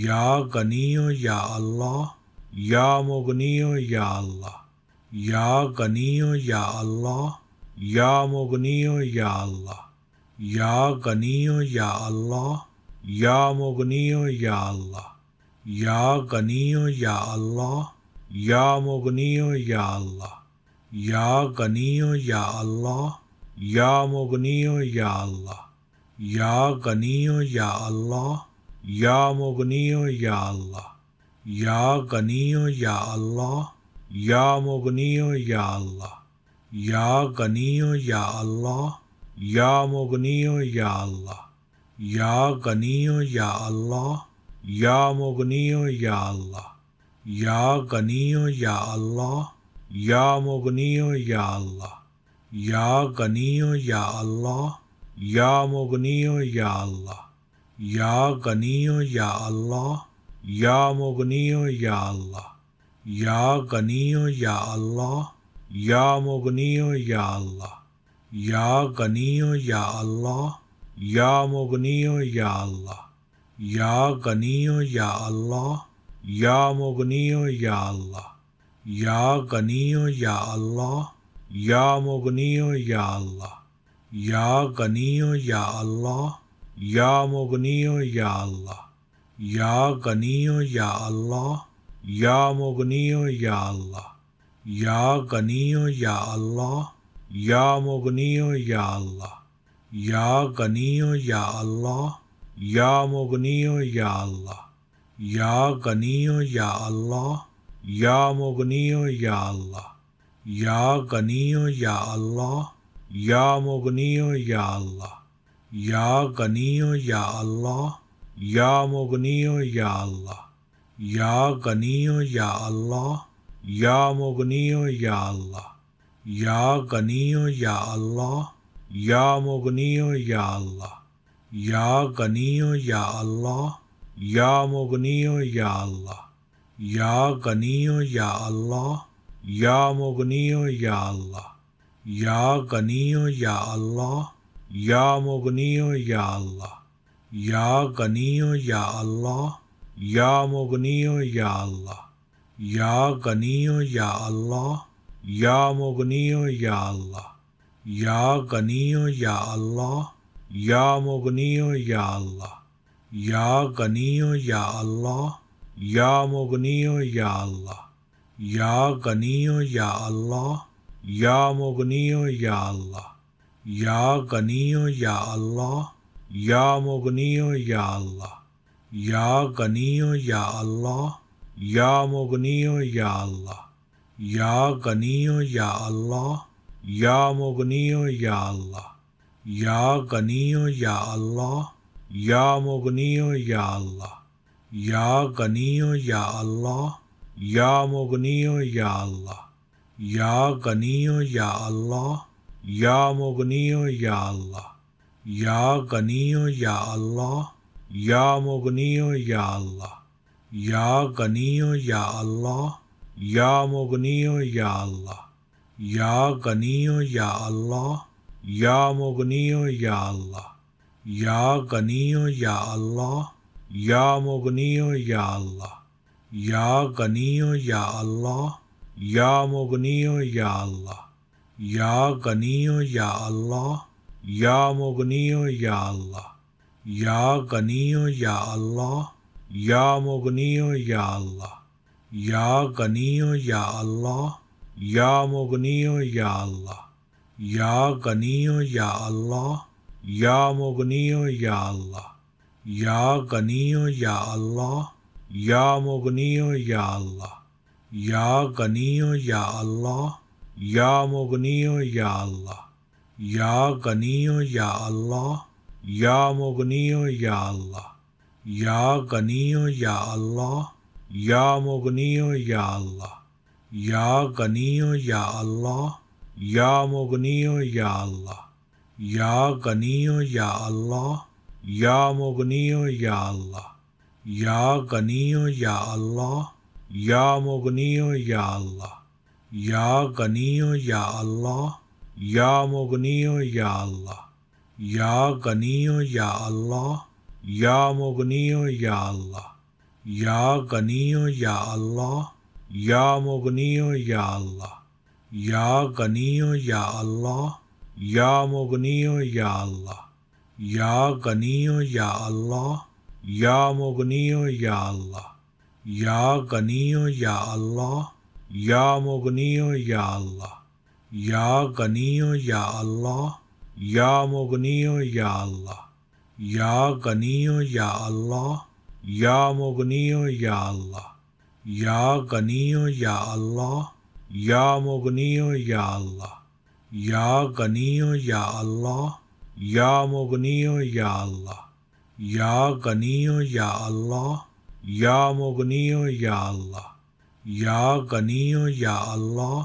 या गनियो या अल्लाह या मुगनियो या अल्लाह या गनियो या अल्लाह या मुगनियो या अल्लाह या गनियो या अल्लाह या मुगनियो या अल्लाह या गनियो या अल्लाह या मुगनियो या अल्लाह या गनियो या अल्लाह या मुगनियो या अल्लाह या गनियो या अल्लाह या मुगनियो या अल्लाह या गनियो या अल्लाह या मुगनियो या अल्लाह या गनियो या अल्लाह या मुगनियो या अल्लाह या गनियो या अल्लाह या मुगनियो या अल्लाह या गनियो या अल्लाह या मुगनियो या अल्लाह या गनियो या अल्लाह या मुगनियो या अल्लाह या गनियो या अल्लाह या मुगनियो या अल्लाह या गनियो या अल्लाह या मुगनियो या अल्लाह या गनियो या अल्लाह या मुगनियो या अल्लाह या गनी या अल्लाह या मुगनियो या अल्लाह या गनी या अल्लाह या मुगनियो या अल्लाह या गनी या अल्लाह या मुगनियो या अल्लाह या गनियो या अल्लाह या मुगनियो या अल्लाह या गनियो या अल्लाह या मुगनियो या अल्लाह या गनियो या अल्लाह या मुगनियो या अल्लाह या गनियो या अल्लाह या मुगनियो या अल्लाह या गनियो या अल्लाह या मुगनियो या अल्लाह या गनियो या अल्लाह या मुगनियो या अल्लाह या गनियो या अल्लाह या मुगनियो या अल्लाह या गनियो या अल्लाह या मुगनियो या अल्लाह या गनियो या अल्लाह या मुगनियो या अल्लाह या गनियो या अल्लाह या मुगनियो या अल्लाह या गनियो या अल्लाह या मुगनियो या अल्लाह या गनियो या अल्लाह या मुगनियो या अल्लाह या गनियो या अल्लाह या मुगनियो या अल्लाह या गनियो या अल्लाह या मुगनियो या अल्लाह या गनियो या अल्लाह या मुगनियो या अल्लाह या गनियो या अल्लाह या मुगनियो या अल्लाह या गनी या अल्लाह या मुगनियो या अल्लाह या गनी या अल्लाह या मुगनियो या अल्लाह या गनी या अल्लाह या मुगनियो या अल्लाह या गनी या अल्लाह या मुगनियो या अल्लाह या गनी या अल्लाह या मुगनियो या अल्लाह या गनी या अल्लाह या मुगनियो या अल्लाह या गनियो या अल्लाह या मुगनियो या अल्लाह या गनियो या अल्लाह या मुगनियो या अल्लाह या गनियो या अल्लाह या मुगनियो या अल्लाह या गनियो या अल्लाह या मुगनियो या अल्लाह या गनियो या अल्लाह या मुगनियो या अल्लाह या गनियो या अल्लाह या मुगनियो या अल्लाह या गनियो या अल्लाह या मुगनियो या अल्लाह या गनियो या अल्लाह या मुगनियो या अल्लाह या गनियो या अल्लाह या मुगनियो या अल्लाह या गनियो या अल्लाह या मुगनियो या अल्लाह या गनियो या अल्लाह या मुगनियो या अल्लाह या गनियो या अल्लाह या मुगनियो या अल्लाह या गनियो या अल्लाह या मुगनियो या अल्लाह या गनियो या अल्लाह या मुगनियो या अल्लाह या गनियो या अल्लाह या मुगनियो या अल्लाह या गनियो या अल्लाह या मुगनियो या अल्लाह या गनी या अल्लाह या मुगनी या अल्लाह या गनी या अल्लाह या मुगनी या अल्लाह या गनी या अल्लाह या मुगनी या अल्लाह या गनी या अल्लाह या मुगनी या अल्लाह या गनी या अल्लाह या मुगनी या अल्लाह या गनी या अल्लाह या मुगनियो या अल्लाह या गनियो या अल्लाह या मुगनियो या अल्लाह या गनियो या अल्लाह या मुगनियो या अल्लाह या गनियो या अल्लाह या मुगनियो या अल्लाह या गनियो या अल्लाह या मुगनियो या अल्लाह या गनियो या अल्लाह या मुगनियो या अल्लाह या गनी या अल्लाह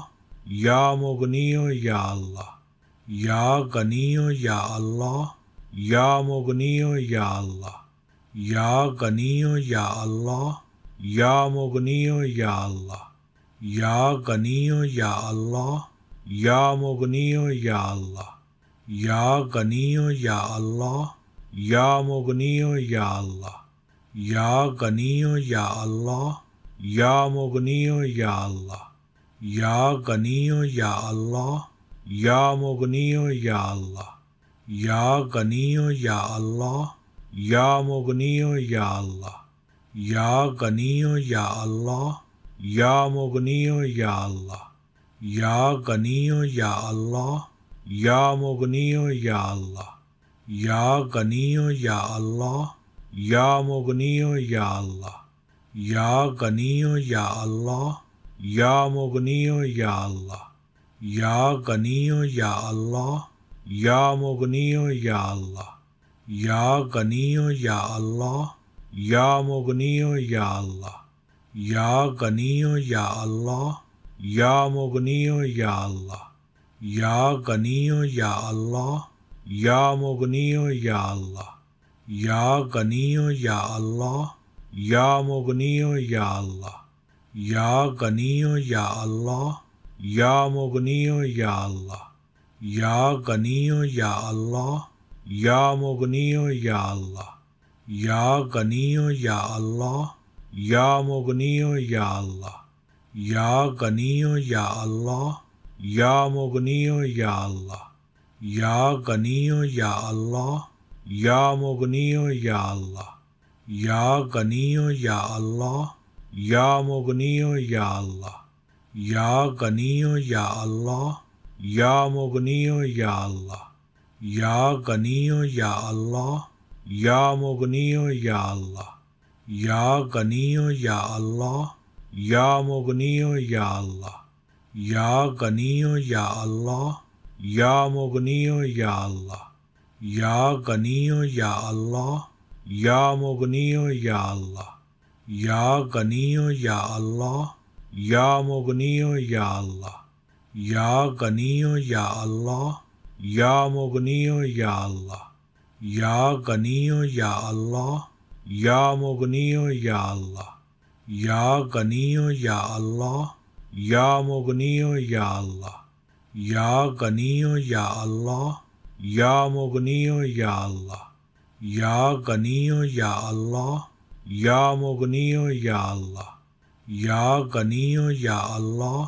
या मुगनियो या अल्लाह या गनी या अल्लाह या मुगनियो या अल्लाह या गनी या अल्लाह या मुगनियो या अल्लाह या गनी या अल्लाह या मुगनियो या अल्लाह या गनी या अल्लाह या मुगनियो या अल्लाह या गनी या अल्लाह या मुगनियो या अल्लाह या गनियो या अल्लाह या मुगनियो या अल्लाह या गनियो या अल्लाह या मुगनियो या अल्लाह या गनियो या अल्लाह या मुगनियो या अल्लाह या गनियो या अल्लाह या मुगनियो या अल्लाह या गनियो या अल्लाह या मुगनियो या अल्लाह या गनियो या अल्लाह या मुगनियो या अल्लाह या गनियो या अल्लाह या मुगनियो या अल्लाह या गनियो या अल्लाह या मुगनियो या अल्लाह या गनियो या अल्लाह या मुगनियो या अल्लाह या गनियो या अल्लाह या मुगनियो या अल्लाह या गनियो या अल्लाह या मुगनियो या अल्लाह या गनी या अल्लाह या मुगनियो या अल्लाह या गनी या अल्लाह या मुगनियो या अल्लाह या गनी या अल्लाह या मुगनियो या अल्लाह या गनी या अल्लाह या मुगनियो या अल्लाह या गनी या अल्लाह या मुगनियो या अल्लाह या गनी या अल्लाह या मुगनी या अल्लाह या गनी या अल्लाह या मुगनी या अल्लाह या गनी या अल्लाह या मुगनी या अल्लाह या गनी या अल्लाह या मुगनी या अल्लाह या गनी या अल्लाह या मुगनी या अल्लाह या गनी या अल्लाह या मुगनियो या अल्लाह या गनियो या अल्लाह या मुगनियो या अल्लाह या गनियो या अल्लाह या मुगनियो या अल्लाह या गनियो या अल्लाह या मुगनियो या अल्लाह या गनियो या अल्लाह या मुगनियो या अल्लाह या गनियो या अल्लाह या मुगनियो या अल्लाह या गनियो या अल्लाह या मुगनियो या अल्लाह या गनियो या अल्लाह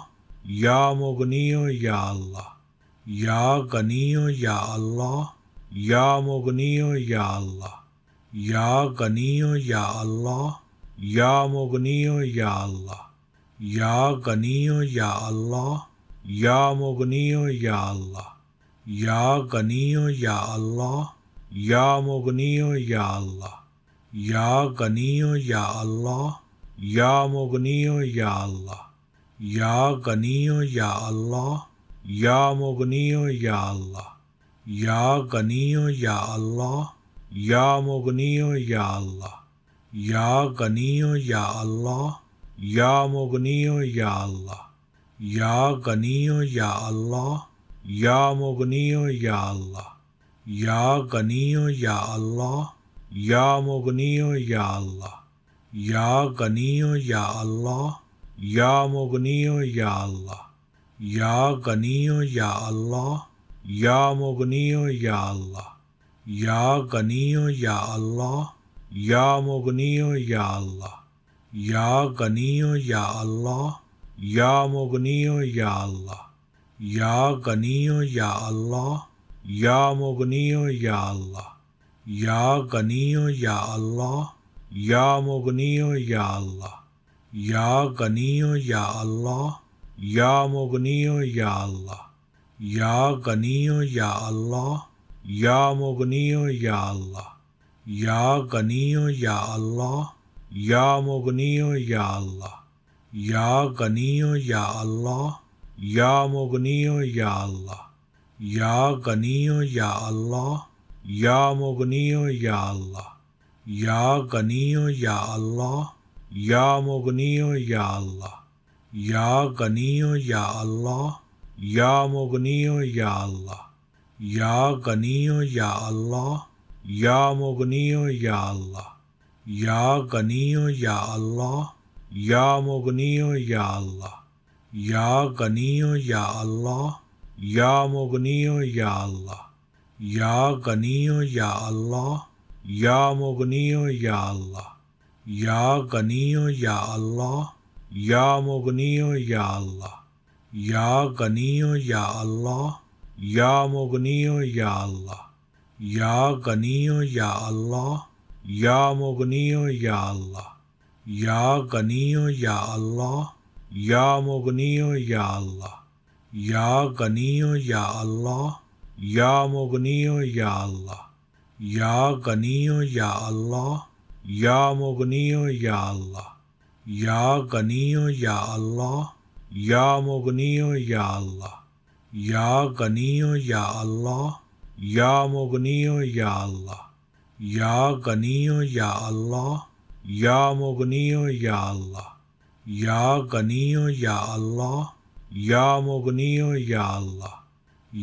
या मुगनियो या अल्लाह या गनियो या अल्लाह या मुगनियो या अल्लाह या गनियो या अल्लाह या मुगनियो या अल्लाह या गनियो या अल्लाह या मुगनियो या अल्लाह या गनियो या अल्लाह या मुगनियो या अल्लाह या गनियो या अल्लाह या मुगनियो या अल्लाह या गनियो या अल्लाह या मुगनियो या अल्लाह या गनियो या अल्लाह या मुगनियो या अल्लाह या गनियो या अल्लाह या मुगनियो या अल्लाह या गनियो या अल्लाह या मुगनियो या अल्लाह या गनी या अल्लाह या मुगनियो या अल्लाह या गनी या अल्लाह या मुगनियो या अल्लाह या गनी या अल्लाह या मुगनियो या अल्लाह या गनी या अल्लाह या मुगनियो या अल्लाह या गनी या अल्लाह या मुगनियो या अल्लाह या गनी या अल्लाह या मुगनियो या अल्लाह या गनियो या अल्लाह या मुगनियो या अल्लाह या गनी या अल्लाह या मुगनियो या अल्लाह या गनी या अल्लाह या मुगनियो या अल्लाह या गनी या अल्लाह या मुगनियो या अल्लाह या गनी या अल्लाह या मुगनियो या अल्लाह या गनी या अल्लाह या मुगनी या अल्लाह या गनी या अल्लाह या मुगनी या अल्लाह या गनी या अल्लाह या मुगनी या अल्लाह या गनी या अल्लाह या मुगनी या अल्लाह या गनी या अल्लाह या मुगनी या अल्लाह या गनी या अल्लाह या मुगनियो या अल्लाह या गनियो या अल्लाह या मुगनियो या अल्लाह या गनियो या अल्लाह या मुगनियो या अल्लाह या गनियो या अल्लाह या मुगनियो या अल्लाह या गनियो या अल्लाह या मुगनियो या अल्लाह या गनियो या अल्लाह या मुगनियो या अल्लाह या गनी या अल्लाह या मुगनियो या अल्लाह या गनी या अल्लाह या मुगनियो या अल्लाह या गनी या अल्लाह या मुगनियो या अल्लाह या गनी या अल्लाह या मुगनियो या अल्लाह या गनी या अल्लाह या मुगनियो या अल्लाह या गनी या अल्लाह या मुगनियो या अल्लाह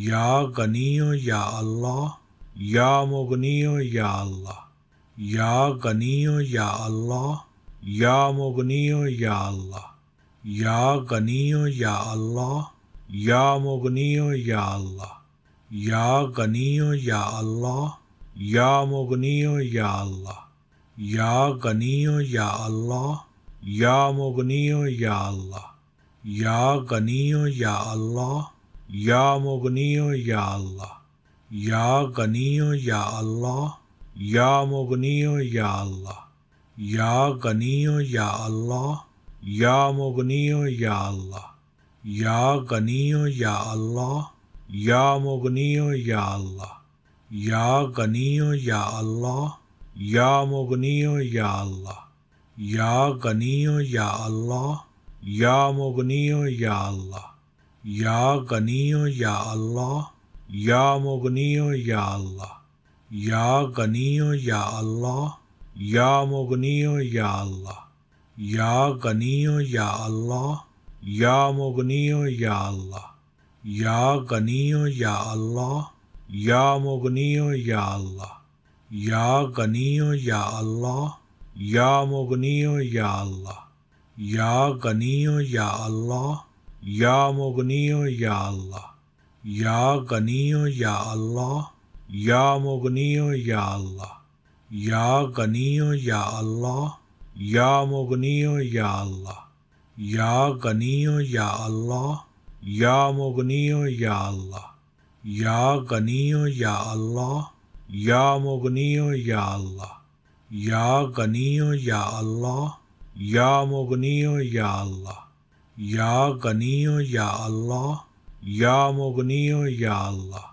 या गनियो या अल्लाह या मुगनियो या अल्लाह या गनियो या अल्लाह या मुगनियो या अल्लाह या गनियो या अल्लाह या मुगनियो या अल्लाह या गनियो या अल्लाह या मुगनियो या अल्लाह या गनियो या अल्लाह या मुगनियो या अल्लाह या गनी या अल्लाह या मुगनियो या अल्लाह या गनियो या अल्लाह या मुगनियो या अल्लाह या गनी या अल्लाह या मुगनियो या अल्लाह या गनियो या अल्लाह या मुगनियो या अल्लाह या गनी या अल्लाह या मुगनियो या अल्लाह या गनी या अल्लाह या मुगनियो या अल्लाह या गनियो या अल्लाह या मुगनियो या अल्लाह या गनियो या अल्लाह या मुगनियो या अल्लाह या गनियो या अल्लाह या मुगनियो या अल्लाह या गनियो या अल्लाह या मुगनियो या अल्लाह या गनियो या अल्लाह या मुगनियो या अल्लाह या गनी या अल्लाह या मुगनी या अल्लाह या गनी या अल्लाह या मुगनी या अल्लाह या गनी या अल्लाह या मुगनी या अल्लाह या गनी या अल्लाह या मुगनी या अल्लाह या गनी या अल्लाह या मुगनी या अल्लाह या गनी या अल्लाह या मुगनियो या अल्लाह या गनियो या अल्लाह या मुगनियो या अल्लाह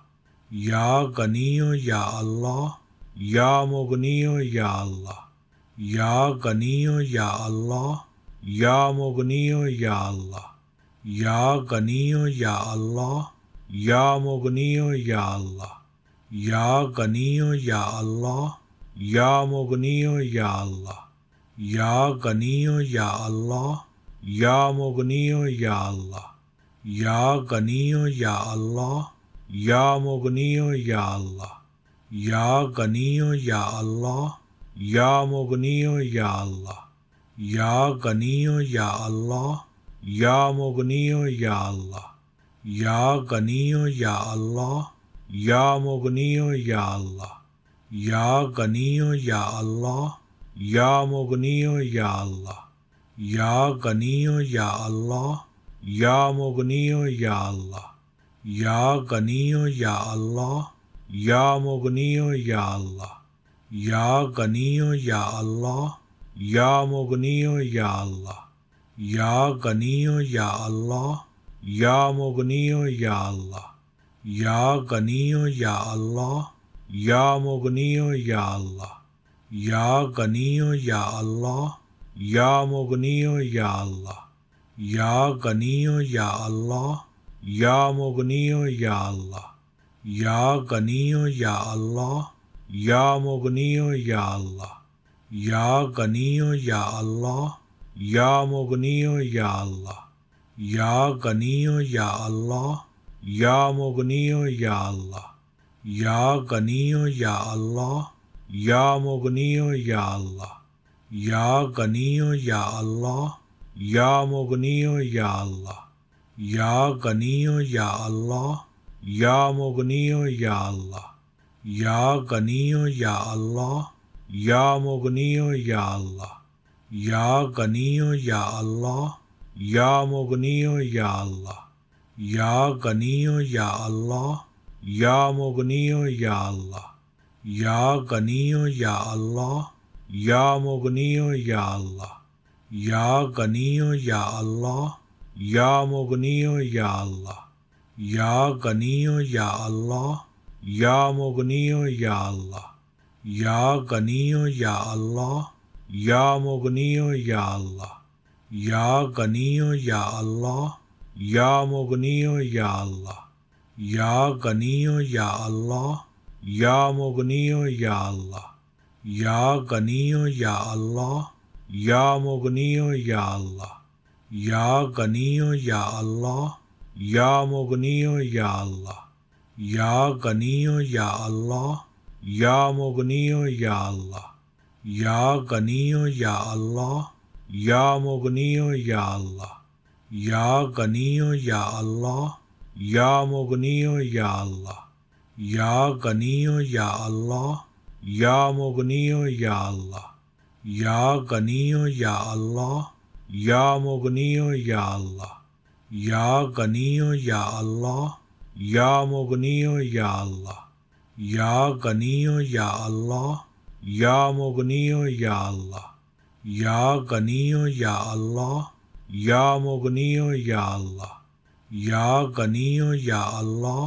या गनियो या अल्लाह या मुगनियो या अल्लाह या गनियो या अल्लाह या मुगनियो या अल्लाह या गनियो या अल्लाह या मुगनियो या अल्लाह या गनियो या अल्लाह या मुगनियो या अल्लाह या गनी या अल्लाह या मुगनियो या अल्लाह या गनियो या अल्लाह या मुगनियो या अल्लाह या गनी या अल्लाह या मुगनियो या अल्लाह या गनी या अल्लाह या मुगनियो या अल्लाह या गनी या अल्लाह या मुगनियो या अल्लाह या गनी या अल्लाह या मुगनियो या अल्लाह या गनियो या अल्लाह या मुगनियो या अल्लाह या गनियो या अल्लाह या मुगनियो या अल्लाह या गनियो या अल्लाह या मुगनियो या अल्लाह या गनियो या अल्लाह या मुगनियो या अल्लाह या गनियो या अल्लाह या मुगनियो या अल्लाह या गनियो या अल्लाह या मुगनियो या अल्लाह या गनियो या अल्लाह या मुगनियो या अल्लाह या गनियो या अल्लाह या मुगनियो या अल्लाह या गनियो या अल्लाह या मुगनियो या अल्लाह या गनियो या अल्लाह या मुगनियो या अल्लाह या गनियो या अल्लाह या मुगनियो या अल्लाह या गनियो या अल्लाह या मुगनियो या अल्लाह या गनियो या अल्लाह या मुगनियो या अल्लाह या गनियो या अल्लाह या मुगनियो या अल्लाह या गनियो या अल्लाह या मुगनियो या अल्लाह या गनियो या अल्लाह या मुगनियो या अल्लाह या गनी या अल्लाह या मुगनी या अल्लाह या गनी या अल्लाह या मुगनी या अल्लाह या गनी या अल्लाह या मुगनी या अल्लाह या गनी या अल्लाह या मुगनी या अल्लाह या गनी या अल्लाह या मुगनी या अल्लाह या गनी या अल्लाह या मुगनियो या अल्लाह या गनियो या अल्लाह या मुगनियो या अल्लाह या गनियो या अल्लाह या मुगनियो या अल्लाह या गनियो या अल्लाह या मुगनियो या अल्लाह या गनियो या अल्लाह या मुगनियो या अल्लाह या गनियो या अल्लाह या मुगनियो या अल्लाह या गनियो या अल्लाह या मुगनियो या अल्लाह या गनियो या अल्लाह या मुगनियो या अल्लाह या गनियो या अल्लाह या मुगनियो या अल्लाह या गनियो या अल्लाह या मुगनियो या अल्लाह या गनियो या अल्लाह या मुगनियो या अल्लाह या गनियो या अल्लाह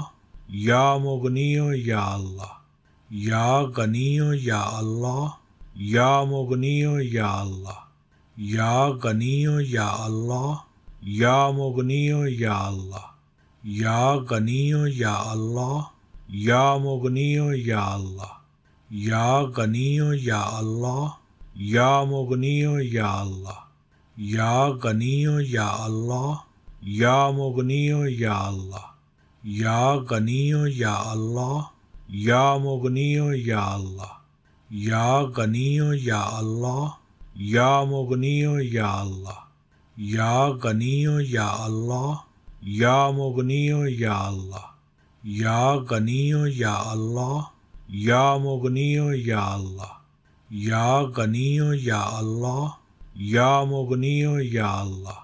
या मुगनियो या अल्लाह या गनियो या अल्लाह या मुगनियो या अल्लाह या गनियो या अल्लाह या मुगनियो या अल्लाह या गनियो या अल्लाह या मुगनियो या अल्लाह या गनियो या अल्लाह या मुगनियो या अल्लाह या गनियो या अल्लाह या मुगनियो या अल्लाह या गनियो या अल्लाह या मुगनियो या अल्लाह या गनियो या अल्लाह या मुगनियो या अल्लाह या गनियो या अल्लाह या मुगनियो या अल्लाह या गनियो या अल्लाह या मुगनियो या अल्लाह या गनियो या अल्लाह या मुगनियो या अल्लाह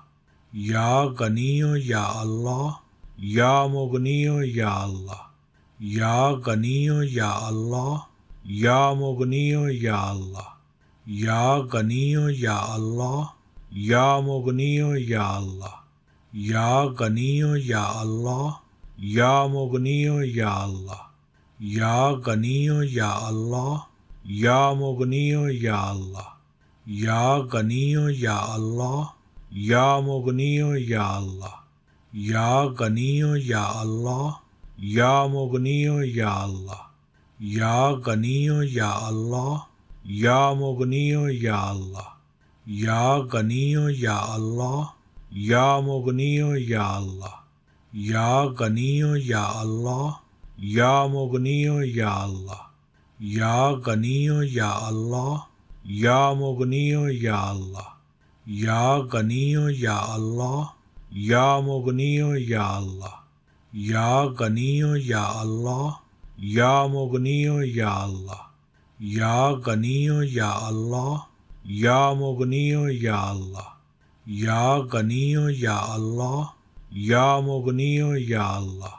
या गनियो या अल्लाह या मुगनियो या अल्लाह या गनियो या अल्लाह या मुगनियो या अल्लाह या गनियो या अल्लाह या मुगनियो या अल्लाह या गनियो या अल्लाह या मुगनियो या अल्लाह या गनियो या अल्लाह या मुगनियो या अल्लाह या गनियो या अल्लाह या मुगनियो या अल्लाह या गनी या अल्लाह या मुगनी या अल्लाह या गनी या अल्लाह या मुगनी या अल्लाह या गनी या अल्लाह या मुगनी या अल्लाह या गनी या अल्लाह या मुगनी या अल्लाह या गनी या अल्लाह या मुगनी या अल्लाह या गनी या अल्लाह या मुगनियो या अल्लाह या गनियो या अल्लाह या मुगनियो या अल्लाह या गनियो या अल्लाह या मुगनियो या अल्लाह या गनियो या अल्लाह या मुगनियो या अल्लाह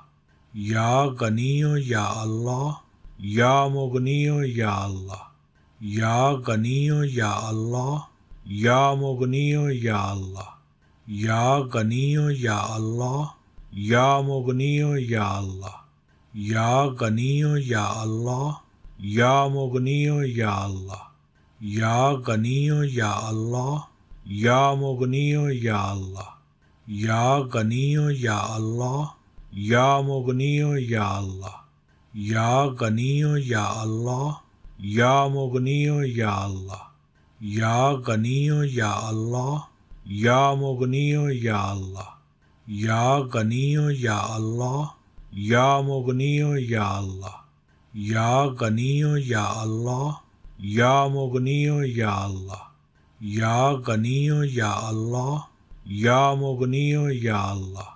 या गनियो या अल्लाह या मुगनियो या अल्लाह या गनियो या अल्लाह या मुगनियो या अल्लाह या गनियो या अल्लाह या मुगनियो या अल्लाह या गनियो या अल्लाह या मुगनियो या अल्लाह या गनियो या अल्लाह या मुगनियो या अल्लाह या गनियो या अल्लाह या मुगनियो या अल्लाह या गनियो या अल्लाह या मुगनियो या अल्लाह या गनियो या अल्लाह या मुगनियो या अल्लाह या गनियो या अल्लाह या मुगनियो या अल्लाह या गनियो या अल्लाह या मुगनियो या अल्लाह या गनियो या अल्लाह या मुगनियो या अल्लाह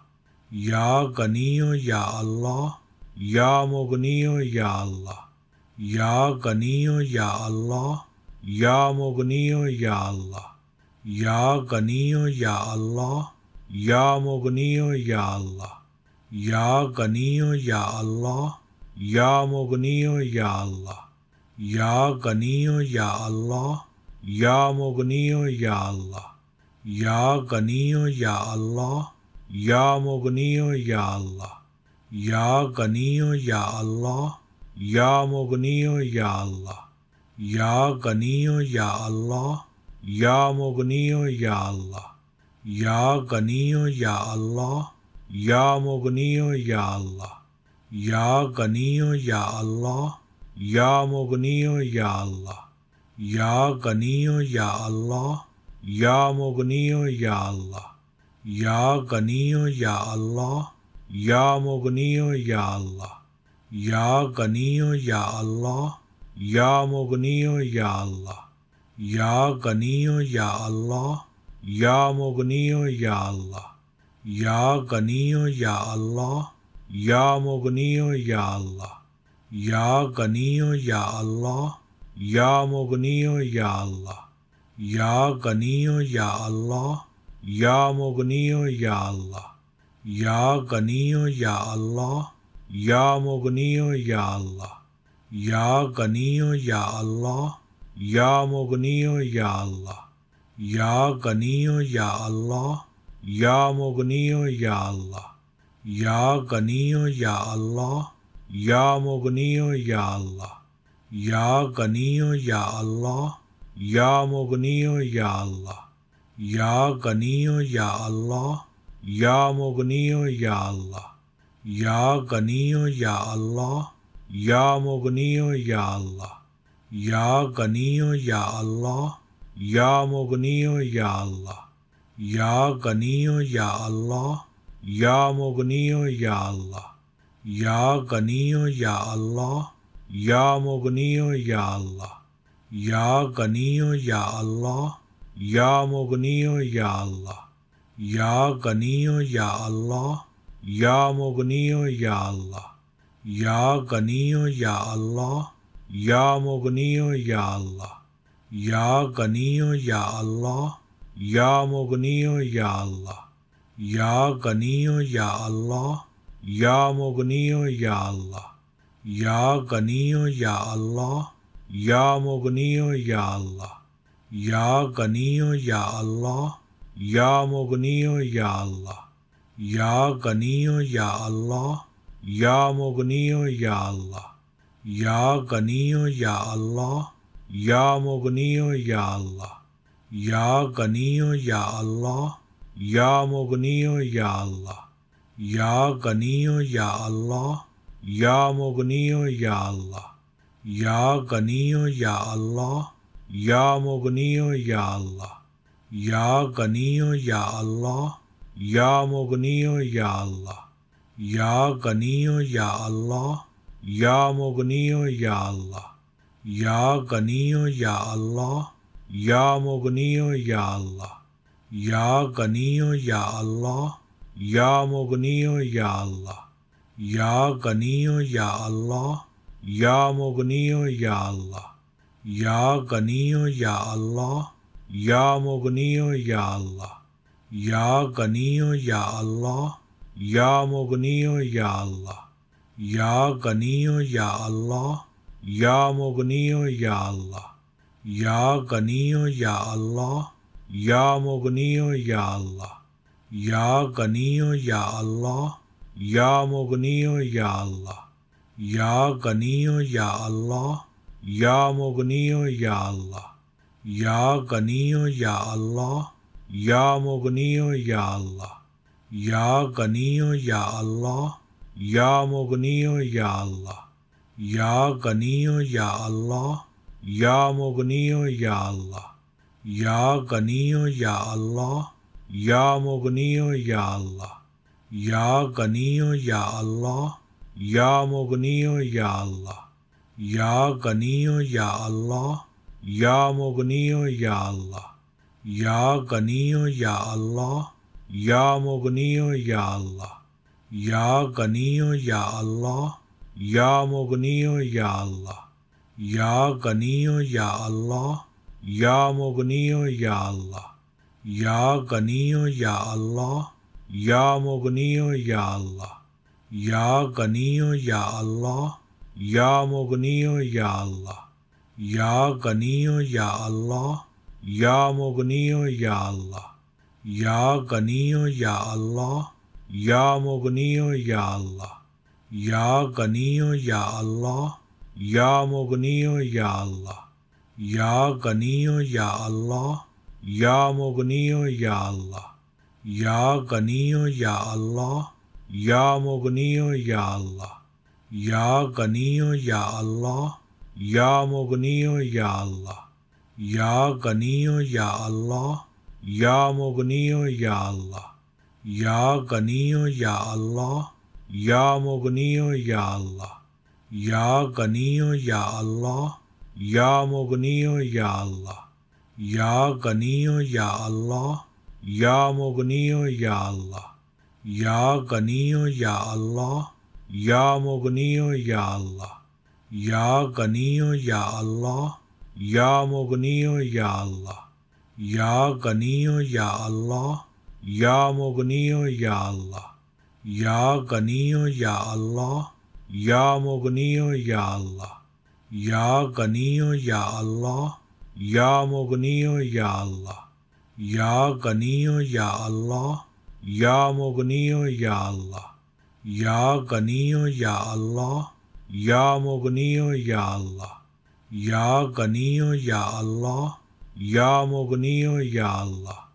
या गनियो या अल्लाह या मुगनियो या अल्लाह या गनियो या अल्लाह या मुगनियो या अल्लाह या गनियो या अल्लाह या मुगनियो या अल्लाह या गनियो या अल्लाह या मुगनियो या अल्लाह या गनियो या अल्लाह या मुगनियो या अल्लाह या गनियो या अल्लाह या मुगनियो या अल्लाह या गनियो या अल्लाह या मुगनियो या अल्लाह या गनियो या अल्लाह या मुगनियो या अल्लाह या गनियो या अल्लाह या मुगनियो या अल्लाह या गनियो या अल्लाह या मुगनियो या अल्लाह या गनियो या अल्लाह या मुगनियो या अल्लाह या गनियो या अल्लाह या मुगनियो या अल्लाह या गनियो या अल्लाह या मुगनियो या अल्लाह या गनी या अल्लाह या मुगनी या अल्लाह या गनी या अल्लाह या मुगनी या अल्लाह या गनी या अल्लाह या मुगनी या अल्लाह या गनी या अल्लाह या मुगनी या अल्लाह या गनी या अल्लाह या मुगनी या अल्लाह या गनी या अल्लाह या मुगनियो या अल्लाह या गनियो या अल्लाह या मुगनियो या अल्लाह या गनियो या अल्लाह या मुगनियो या अल्लाह या गनियो या अल्लाह या मुगनियो या अल्लाह या गनियो या अल्लाह या मुगनियो या अल्लाह या गनियो या अल्लाह या मुगनियो या अल्लाह या गनीयो या अल्लाह या मुगनियो या अल्लाह या गनियो या अल्लाह या मुगनियो या अल्लाह या गनी या अल्लाह या मुगनियो या अल्लाह या गनी या अल्लाह या मुगनियो या अल्लाह या गनियो या अल्लाह या मुगनियो या अल्लाह या गनियो या अल्लाह या मुगनियो या अल्लाह या गनियो या अल्लाह या मुगनियो या अल्लाह या गनियो या अल्लाह या मुगनियो या अल्लाह या गनियो या अल्लाह या मुगनियो या अल्लाह या गनियो या अल्लाह या मुगनियो या अल्लाह या गनियो या अल्लाह या मुगनियो या अल्लाह या गनियो या अल्लाह या मुगनियो या अल्लाह या गनियो या अल्लाह या मुगनियो या अल्लाह या गनियो या अल्लाह या मुगनियो या अल्लाह या गनियो या अल्लाह या मुगनियो या अल्लाह या गनियो या अल्लाह या मुगनियो या अल्लाह या गनियो या अल्लाह या मुगनियो या अल्लाह या गनियो या अल्लाह या मुगनियो या अल्लाह या गनियो या अल्लाह या मुगनियो या अल्लाह या गनियो या अल्लाह या मुगनियो या अल्लाह या गनियो या अल्लाह या मुगनियो या अल्लाह या गनियो या अल्लाह या मुगनियो या अल्लाह या गनी या अल्लाह या मुगनी या अल्लाह या गनी या अल्लाह या मुगनी या अल्लाह या गनी या अल्लाह या मुगनी या अल्लाह या गनी या अल्लाह या मुगनी या अल्लाह या गनी या अल्लाह या मुगनी या अल्लाह या गनी या अल्लाह या मुगनियो या अल्लाह या गनियो या अल्लाह या मुगनियो या अल्लाह या गनियो या अल्लाह या मुगनियो या अल्लाह या गनियो या अल्लाह या मुगनियो या अल्लाह या गनियो या अल्लाह या मुगनियो या अल्लाह या गनियो या अल्लाह या मुगनियो या अल्लाह या गनियो या अल्लाह या मुगनियो या अल्लाह या गनियो या अल्लाह या मुगनियो या अल्लाह या गनियो या अल्लाह या मुगनियो या अल्लाह या गनियो या अल्लाह या मुगनियो या अल्लाह या गनियो या अल्लाह या मुगनियो या अल्लाह या गनियो या अल्लाह या मुगनियो या अल्लाह या गनियो या अल्लाह या मुगनियो या अल्लाह या गनियो या अल्लाह या मुगनियो या अल्लाह या गनियो या अल्लाह या मुगनियो या अल्लाह या गनियो या अल्लाह या मुगनियो या अल्लाह या गनियो या अल्लाह या मुगनियो या अल्लाह या गनियो या अल्लाह या मुगनियो या अल्लाह या गनियो या अल्लाह या मुगनियो या अल्लाह या गनियो या अल्लाह या मुगनियो या अल्लाह या गनियो या अल्लाह या मुगनियो या अल्लाह या गनियो या अल्लाह या मुगनियो या अल्लाह या गनियो या अल्लाह या मुगनियो या अल्लाह या गनियो या अल्लाह या मुगनियो या अल्लाह या गनियो या अल्लाह या मुगनियो या अल्लाह या गनियो या अल्लाह या मुगनियो या अल्लाह या गनियो या अल्लाह या मुगनियो या अल्लाह या गनियो या अल्लाह या मुगनियो या अल्लाह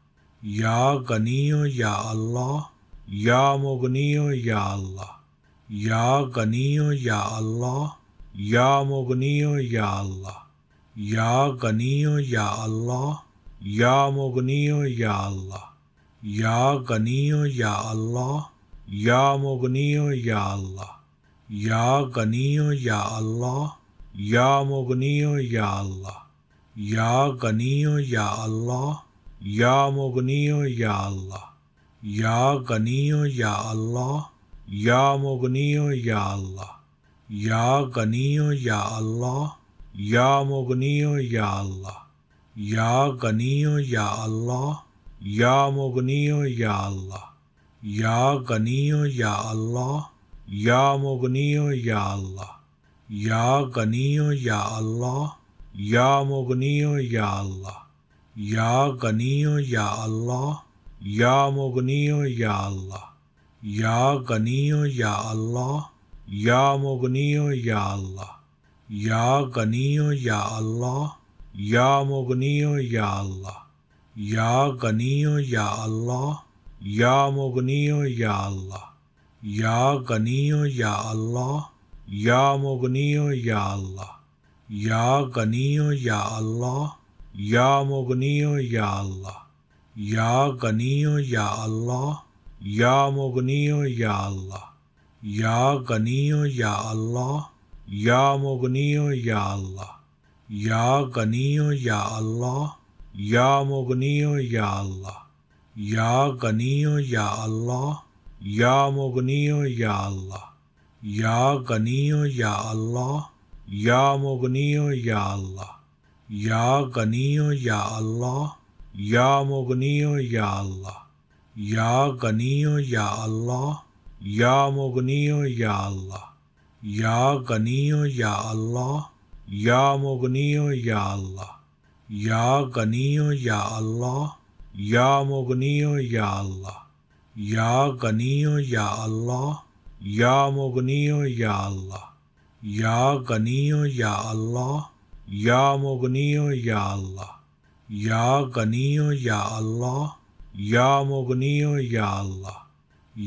या गनी या अल्लाह या मुगनियो या अल्लाह या गनी या अल्लाह या मुगनियो या अल्लाह या गनी या अल्लाह या मुगनियो या अल्लाह या गनी या अल्लाह या मुगनियो या अल्लाह या गनियो या अल्लाह या मुगनियो या अल्लाह या गनी या अल्लाह या मुगनियो या अल्लाह या गनियो या अल्लाह या मुगनियो या अल्लाह या गनियो या अल्लाह या मुगनियो या अल्लाह या गनियो या अल्लाह या मुगनियो या अल्लाह या गनियो या अल्लाह या मुगनियो या अल्लाह या गनियो या अल्लाह या मुगनियो या अल्लाह या गनियो या अल्लाह या मुगनियो या अल्लाह या गनियो या अल्लाह या मुगनियो या अल्लाह या गनियो या अल्लाह या मुगनियो या अल्लाह या गनियो या अल्लाह या मुगनियो या अल्लाह या गनियो या अल्लाह या मुगनियो या अल्लाह या गनियो या अल्लाह या मुगनियो या अल्लाह या गनियो या अल्लाह या मुगनियो या अल्लाह या गनियो या अल्लाह या मुगनियो या अल्लाह या गनियो या अल्लाह या मुगनियो या अल्लाह या गनियो या अल्लाह या मुगनियो या अल्लाह या गनियो या अल्लाह या मुगनियो या अल्लाह या गनियो या अल्लाह या मुगनियो या अल्लाह या गनियो या अल्लाह या मुगनियो या अल्लाह या गनियो या अल्लाह या मुगनियो या अल्लाह या गनियो या अल्लाह या मुगनियो या अल्लाह या गनियो या अल्लाह या मुगनियो या अल्लाह या गनियो या अल्लाह या मुगनियो या अल्लाह या गनियो या अल्लाह या मुगनियो या अल्लाह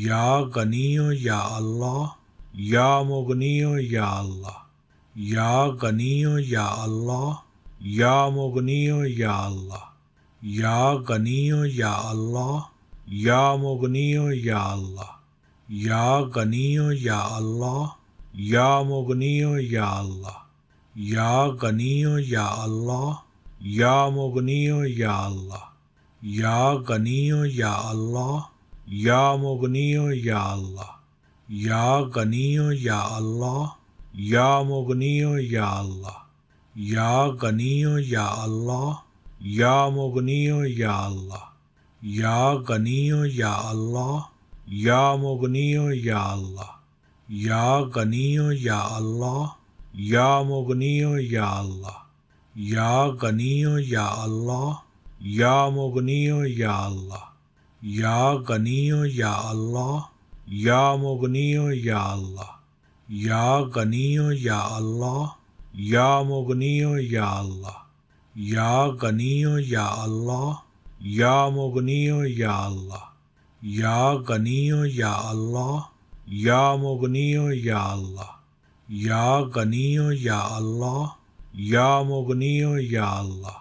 या गनियो या अल्लाह या मुगनियो या अल्लाह या गनियो या अल्लाह या मुगनियो या अल्लाह या गनियो या अल्लाह या मुगनियो या अल्लाह या गनियो या अल्लाह या मुगनियो या अल्लाह या गनियो या अल्लाह या मुगनियो या अल्लाह या गनियो या अल्लाह या मुगनियो या अल्लाह या गनियो या अल्लाह या मुगनियो या अल्लाह या गनियो या अल्लाह या मुगनियो या अल्लाह या गनियो या अल्लाह या मुगनियो या अल्लाह या गनी या अल्लाह या मुगनियो या अल्लाह या गनियो या अल्लाह या मुगनियो या अल्लाह या गनियो या अल्लाह या मुगनियो या अल्लाह या गनियो या अल्लाह या मुगनियो या अल्लाह या गनियो या अल्लाह या मुगनियो या अल्लाह या गनियो या अल्लाह या मुगनियो या अल्लाह या गनी या अल्लाह या मुगनियो या अल्लाह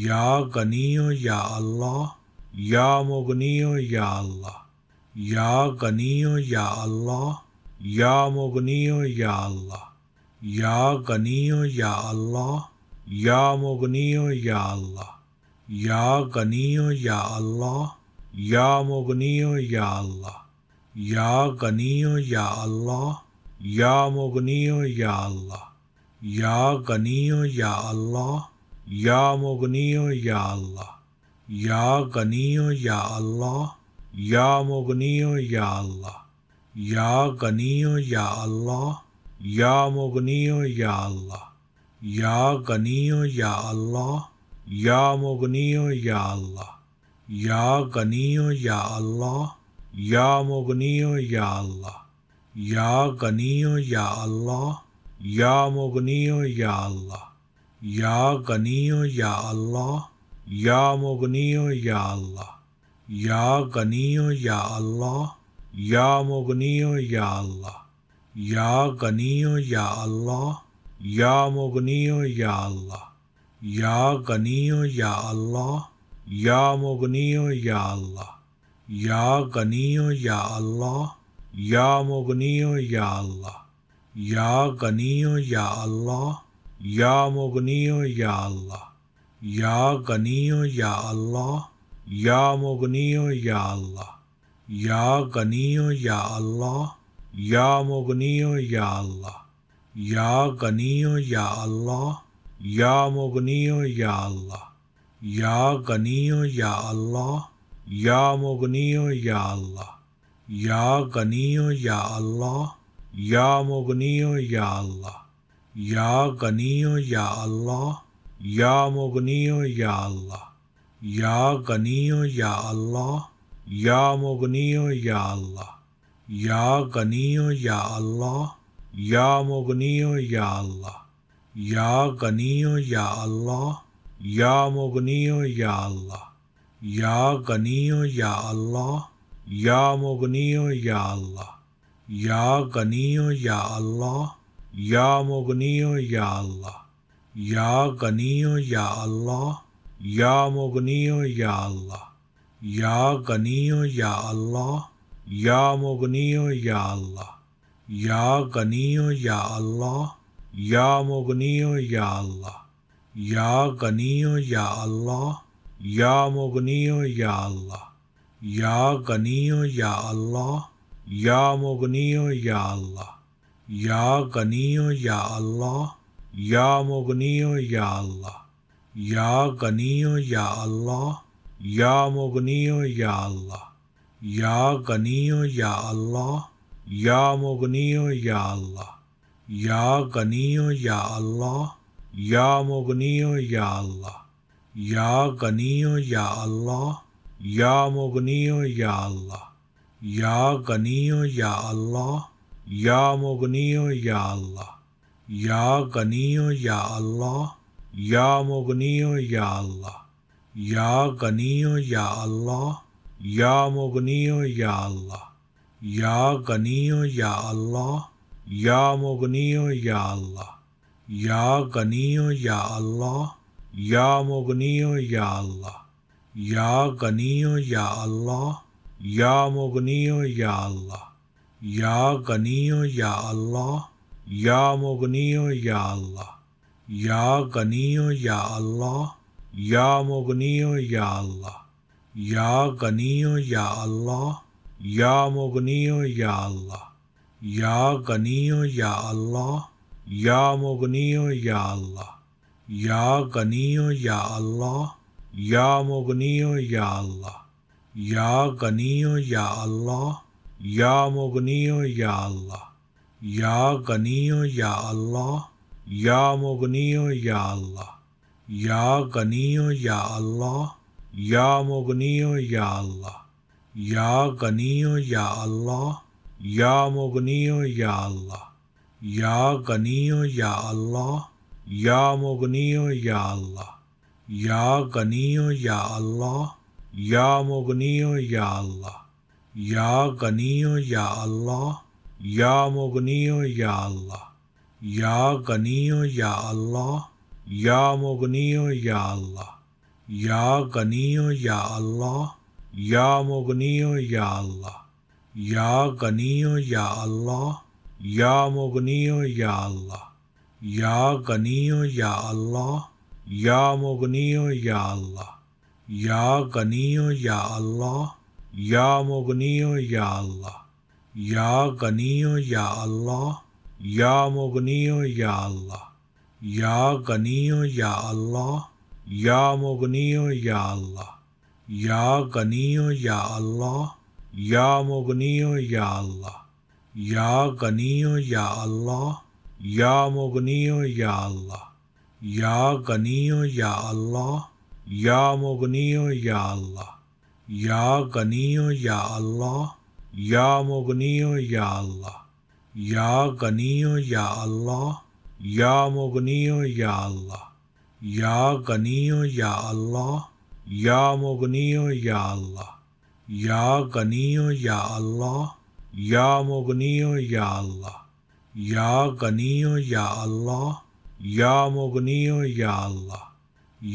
या गनी या अल्लाह या मुगनियो या अल्लाह या गनी या अल्लाह या मुगनियो या अल्लाह या गनी या अल्लाह या मुगनियो या अल्लाह या गनी या अल्लाह या मुगनियो या अल्लाह या गनी या अल्लाह या मुगनियो या अल्लाह या गनियो या अल्लाह या मुगनियो या अल्लाह या गनियो या अल्लाह या मुगनियो या अल्लाह या गनियो या अल्लाह या मुगनियो या अल्लाह या गनियो या अल्लाह या मुगनियो या अल्लाह या गनियो या अल्लाह या मुगनियो या अल्लाह या गनियो या अल्लाह या मुगनियो या अल्लाह या गनियो या अल्लाह या मुगनियो या अल्लाह या गनियो या अल्लाह या मुगनियो या अल्लाह या गनियो या अल्लाह या मुगनियो या अल्लाह या गनियो या अल्लाह या मुगनियो या अल्लाह या गनियो या अल्लाह या मुगनियो या अल्लाह या गनियो या अल्लाह या मुगनियो या अल्लाह या गनियो या अल्लाह या मुगनियो या अल्लाह या गनियो या अल्लाह या मुगनियो या अल्लाह या गनियो या अल्लाह या मुगनियो या अल्लाह या गनियो या अल्लाह या मुगनियो या अल्लाह या गनियो या अल्लाह या मुगनियो या अल्लाह या गनी या अल्लाह या मुगनियो या अल्लाह या गनी या अल्लाह या मुगनियो या अल्लाह या गनी या अल्लाह या मुगनियो या अल्लाह या गनी या अल्लाह या मुगनियो या अल्लाह या गनी या अल्लाह या मुगनियो या अल्लाह या गनियो या अल्लाह या मुगनियो या अल्लाह या गनियो या अल्लाह या मुगनियो या अल्लाह या गनियो या अल्लाह या मुगनियो या अल्लाह या गनियो या अल्लाह या मुगनियो या अल्लाह या गनियो या अल्लाह या मुगनियो या अल्लाह या गनियो या अल्लाह या मुगनियो या अल्लाह या गनियो या अल्लाह या मुगनियो या अल्लाह या गनियो या अल्लाह या मुगनियो या अल्लाह या गनियो या अल्लाह या मुगनियो या अल्लाह या गनियो या अल्लाह या मुगनियो या अल्लाह या गनियो या अल्लाह या मुगनियो या अल्लाह या गनियो या अल्लाह या मुगनियो या अल्लाह या गनियो या अल्लाह या मुगनियो या अल्लाह या गनियो या अल्लाह या मुगनियो या अल्लाह या गनियो या अल्लाह या मुगनियो या अल्लाह या गनियो या अल्लाह या मुगनियो या अल्लाह या गनीय या अल्लाह या मुगनियो या अल्लाह या गनीय या अल्लाह या मुगनियो या अल्लाह या गनीय या अल्लाह या मुगनियो या अल्लाह या गनीय या अल्लाह या मुगनियो या अल्लाह या गनियो या अल्लाह या मुगनियो या अल्लाह या गनीय या अल्लाह या मुगनियो या अल्लाह या गनियो या अल्लाह या मुगनियो या अल्लाह या गनियो या अल्लाह या मुगनियो या अल्लाह या गनियो या अल्लाह या मुगनियो या अल्लाह या गनियो या अल्लाह या मुगनियो या अल्लाह या गनियो या अल्लाह या मुगनियो या अल्लाह या गनियो या अल्लाह या मुगनियो या अल्लाह या गनियो या अल्लाह या मुगनियो या अल्लाह या गनियो या अल्लाह या मुगनियो या अल्लाह या गनियो या अल्लाह या मुगनियो या अल्लाह या गनियो या अल्लाह या मुगनियो या अल्लाह या गनियो या अल्लाह या मुगनियो या अल्लाह या गनियो या अल्लाह या मुगनियो या अल्लाह या गनियो या अल्लाह या मुगनियो या अल्लाह या गनियो या अल्लाह या मुगनियो या अल्लाह या गनियो या अल्लाह या मुगनियो या अल्लाह या गनियो या अल्लाह या मुगनियो या अल्लाह या गनियो या अल्लाह या मुगनियो या अल्लाह या गनियो या अल्लाह या मुगनियो या अल्लाह या गनियो या अल्लाह या मुगनियो या अल्लाह या गनियो या अल्लाह या मुगनियो या अल्लाह या गनियो या अल्लाह या मुगनियो या अल्लाह या गनियो या अल्लाह या मुगनियो या अल्लाह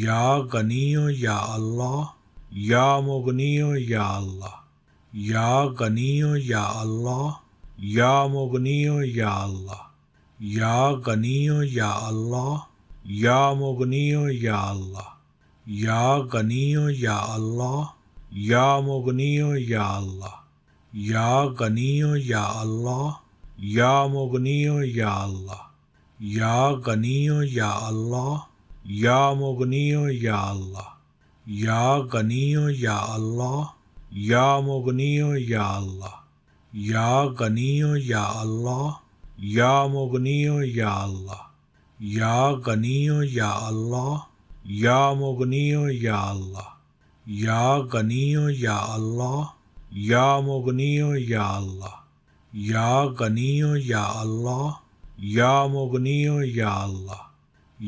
या गनियो या अल्लाह या मुगनियो या अल्लाह या गनियो या अल्लाह या मुगनियो या अल्लाह या गनियो या अल्लाह या मुगनियो या अल्लाह या गनियो या अल्लाह या मुगनियो या अल्लाह या गनियो या अल्लाह या मुगनियो या अल्लाह या गनियो या अल्लाह या मुगनियो या अल्लाह या गनियो या अल्लाह या मुगनियो या अल्लाह या गनियो या अल्लाह या मुगनियो या अल्लाह या गनियो या अल्लाह या मुगनियो या अल्लाह या गनियो या अल्लाह या मुगनियो या अल्लाह या गनियो या अल्लाह या मुगनियो या अल्लाह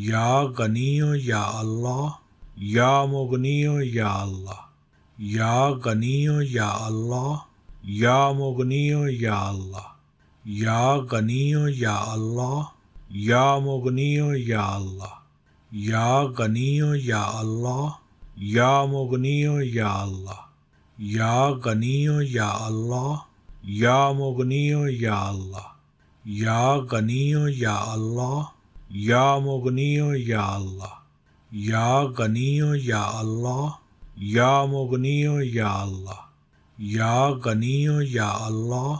या गनियो या अल्लाह या मुगनियो या अल्लाह या गनियो या अल्लाह या मुगनियो या अल्लाह या गनियो या अल्लाह या मुगनियो या अल्लाह या गनियो या अल्लाह या मुगनियो या अल्लाह या गनियो या अल्लाह या मुगनियो या अल्लाह या गनियो या अल्लाह या मुगनियो या अल्लाह या गनियो या अल्लाह या मुगनियो या अल्लाह या गनियो या अल्लाह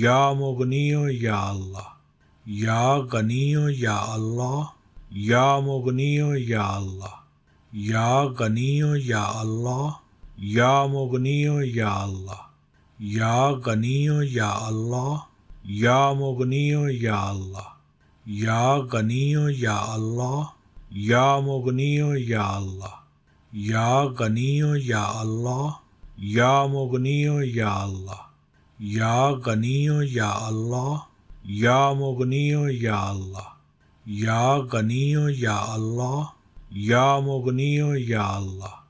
या मुगनियो या अल्लाह या गनियो या अल्लाह या मुगनियो या अल्लाह या गनियो या अल्लाह या मुगनियो या अल्लाह या गनियो या अल्लाह या मुगनियो या अल्लाह या गनियो या अल्लाह या मुगनियो या अल्लाह या गनियो या अल्लाह या मुगनियो या अल्लाह या गनियो या अल्लाह या मुगनियो या अल्लाह या गनियो या अल्लाह या मुगनियो या अल्लाह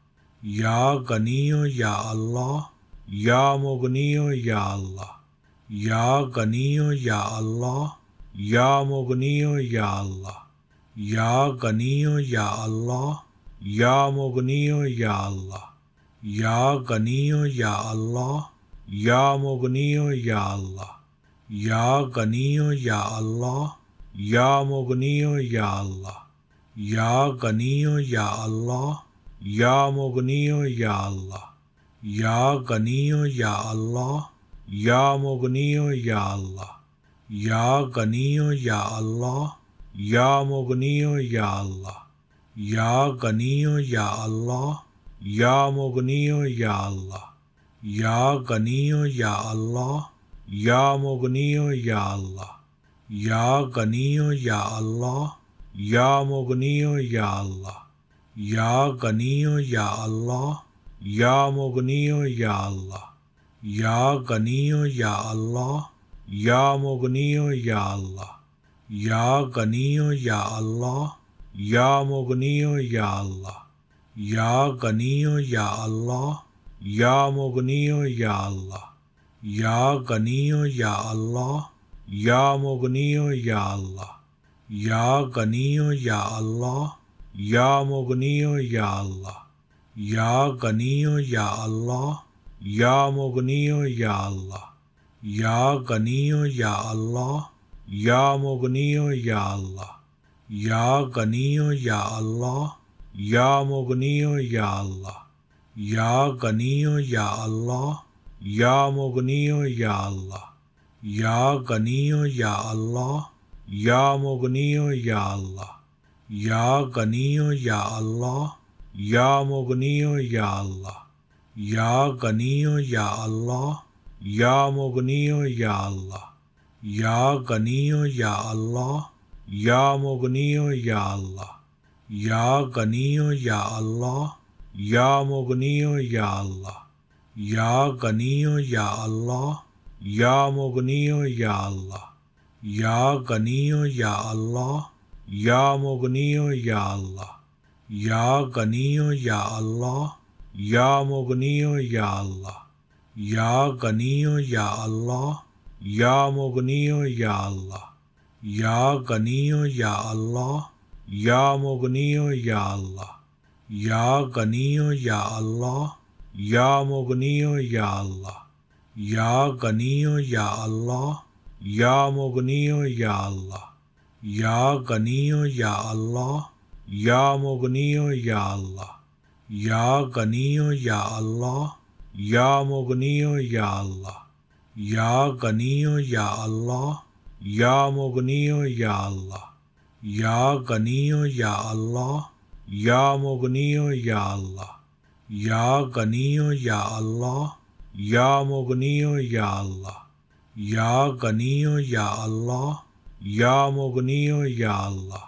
या गनियो या अल्लाह या मुगनियो या अल्लाह या गनियो या अल्लाह या मुगनियो या अल्लाह या गनियो या अल्लाह या मुगनियो या अल्लाह या गनियो या अल्लाह या मुगनियो या अल्लाह या गनियो या अल्लाह या मुगनियो या अल्लाह या गनियो या अल्लाह या मुगनियो या अल्लाह या गनियो या अल्लाह या मुगनियो या अल्लाह या गनियो या अल्लाह या मुगनियो या अल्लाह या गनियो या अल्लाह या मुगनियो या अल्लाह या गनियो या अल्लाह या मुगनियो या अल्लाह या गनियो या अल्लाह या मुगनियो या अल्लाह या गनियो या अल्लाह या मुगनियो या अल्लाह या गनियो या अल्लाह या मुगनियो या अल्लाह या गनियो या अल्लाह या मुगनियो या अल्लाह या गनियो या अल्लाह या मुगनियो या अल्लाह या गनियो या अल्लाह या मुगनियो या अल्लाह या गनियो या अल्लाह या मुगनियो या अल्लाह या गनियो या अल्लाह या मुगनियो या अल्लाह या गनियो या अल्लाह या मुगनियो या अल्लाह या गनियो या अल्लाह या मुगनियो या अल्लाह या गनियो या अल्लाह या मुगनियो या अल्लाह या गनियो या अल्लाह या मुगनियो या अल्लाह या गनियो या अल्लाह या मुगनियो या अल्लाह या गनियो या अल्लाह या मुगनियो या अल्लाह या गनियो या अल्लाह या मुगनियो या अल्लाह या गनियो या अल्लाह या मुगनियो या अल्लाह या गनियो या अल्लाह या मुगनियो या अल्लाह या गनियो या अल्लाह या मुगनियो या अल्लाह या गनियो या अल्लाह या मुगनियो या अल्लाह या गनियो या अल्लाह या मुगनियो या अल्लाह या गनियो या अल्लाह या मुगनियो या अल्लाह या गनियो या अल्लाह या मुगनियो या अल्लाह या गनियो या अल्लाह या मुगनियो या अल्लाह या गनियो या अल्लाह या मुगनियो या अल्लाह या गनियो या अल्लाह या मुगनियो या अल्लाह या गनियो या अल्लाह या मुगनियो या अल्लाह या गनियो या अल्लाह या मुगनियो या अल्लाह या गनियो या अल्लाह या मुगनियो या अल्लाह या गनियो या अल्लाह या मुगनियो या अल्लाह